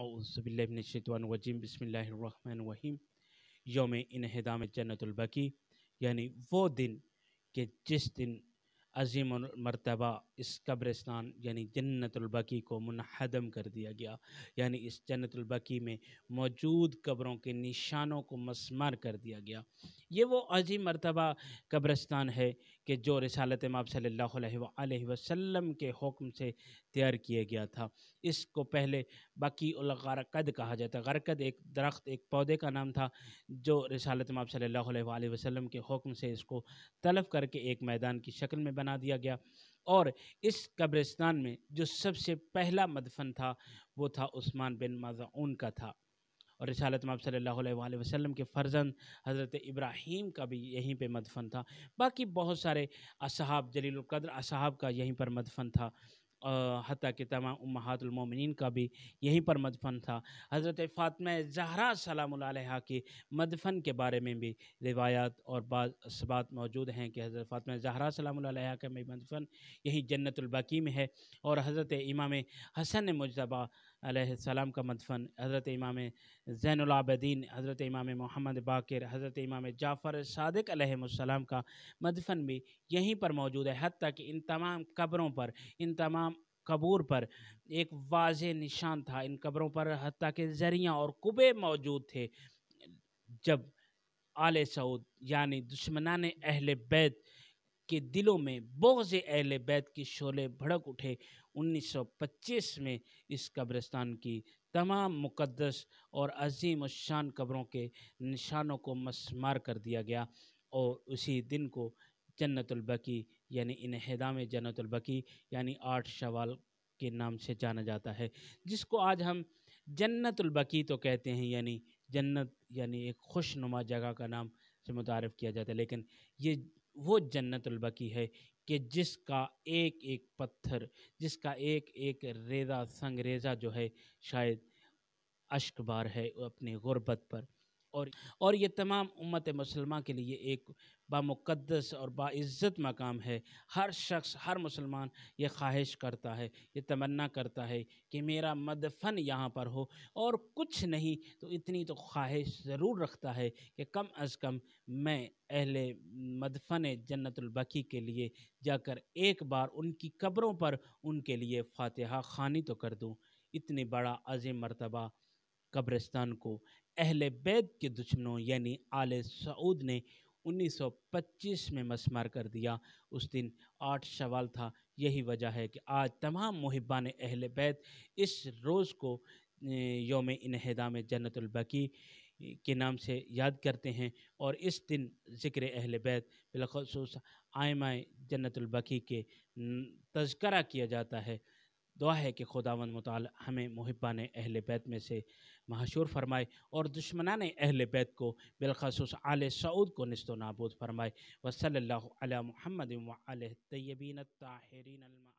अज़बिल्लिनशतवानवजीम बसमीम योम इन्हदाम जन्नतबकी यानी वो दिन कि जिस दिन अजीम मरतबा इस कब्रिस्तान यानी जन्नतलबकी को मनहदम कर दिया गया यानी इस जन्नतलबकी में मौजूद कब्रों के निशानों को मसमार कर दिया गया ये वो अजीम मरतबा कब्रस्तान है कि जो रसालत माप सल्ला वसम के हुक्म से तैयार किया गया था इसको पहले बाकी गरकद कहा जाता है गरकद एक दरख्त एक पौधे का नाम था जो रसालत माप सल्ला वसम के हुक्म से इसको तलफ करके एक मैदान की शक्ल में बना दिया गया और इस कब्रिस्तान में जो सबसे पहला मदफन था वो था उस्मान बिन मज़ाउन का था और रिसालत माब सल्ला वसम के फ़र्जंद हज़रत इब्राहिम का भी यहीं पर मदफन था बाकी बहुत सारे असहाब कदर असहाब का यहीं पर मदफन था हती के तमाम उमहातुलमिन का भी यहीं पर मदफन था हज़रत फातम जहरा सलाम की मदफन के बारे में भी रिवायात और बात मौजूद हैं कि हज़रत फातम जहरा सलाम का भी मदफन यहीं जन्नतुलबकी में है और हज़रत इमाम हसन मुजतबा सलाम का मदफन हज़रत इमाम ज़ैनआबदीन हज़रत इमाम मोहम्मद बाकर हज़रत इमाम जाफ़र सदक अलैहिस्सलाम का मदफन भी यहीं पर मौजूद है हती कि इन तमाम कब्रों पर इन तमाम कबूर पर एक वाज निशान था इन कब्रों पर हती के ज़रिया और कुबे मौजूद थे जब आल सऊद यानी दुश्मनान अहल बैत के दिलों में बोज अहल बैत के शोले भड़क उठे 1925 में इस कब्रिस्तान की तमाम मुक़दस और अजीम शान कब्रों के निशानों को मसमार कर दिया गया और उसी दिन को जन्नतुलबकी यानी इनहदाम जन्नतुलबकी यानी आठ शवाल के नाम से जाना जाता है जिसको आज हम जन्नतुलबकी तो कहते हैं यानी जन्नत यानी एक खुशनुमा जगह का नाम से मुतारफ़ किया जाता है लेकिन ये वो जन्नतुल है कि जिसका एक एक पत्थर जिसका एक एक रेजा संग रेजा जो है शायद अश्कबार है अपनी गुरबत पर और और ये तमाम उम्मत मुसलमा के लिए एक बामुक़दस और बाज़्ज़त मकाम है हर शख्स हर मुसलमान ये ख्वाहिश करता है ये तमन्ना करता है कि मेरा मदफन यहाँ पर हो और कुछ नहीं तो इतनी तो ख्वाहिश ज़रूर रखता है कि कम अज़ कम मैं अहले मदफन जन्नतलबकी के लिए जाकर एक बार उनकी कब्रों पर उनके लिए फातहा खानी तो कर दूँ इतनी बड़ा अज़ीम मरतबा कब्रिस्तान को अहले बैद के दुश्मनों यानी आल सऊद ने 1925 में मसमार कर दिया उस दिन आठ सवाल था यही वजह है कि आज तमाम मुहिबान अहल बैत इस रोज़ को योम इनहदाम जन्नतुलबकी के नाम से याद करते हैं और इस दिन ज़िक्र अहल बैत बिलखसूस आयमाए जन्नतुलबकी के तस्करा किया जाता है दुआ है कि खुदावन मताल हमें मुहिबा ने अहल बैत में से मशहूर फरमाए और दुश्मना ने अहल बैत को बिलखसूस आल सऊद को नस्त नाबूद फरमाए वसल महमद तयबीन ताहरीन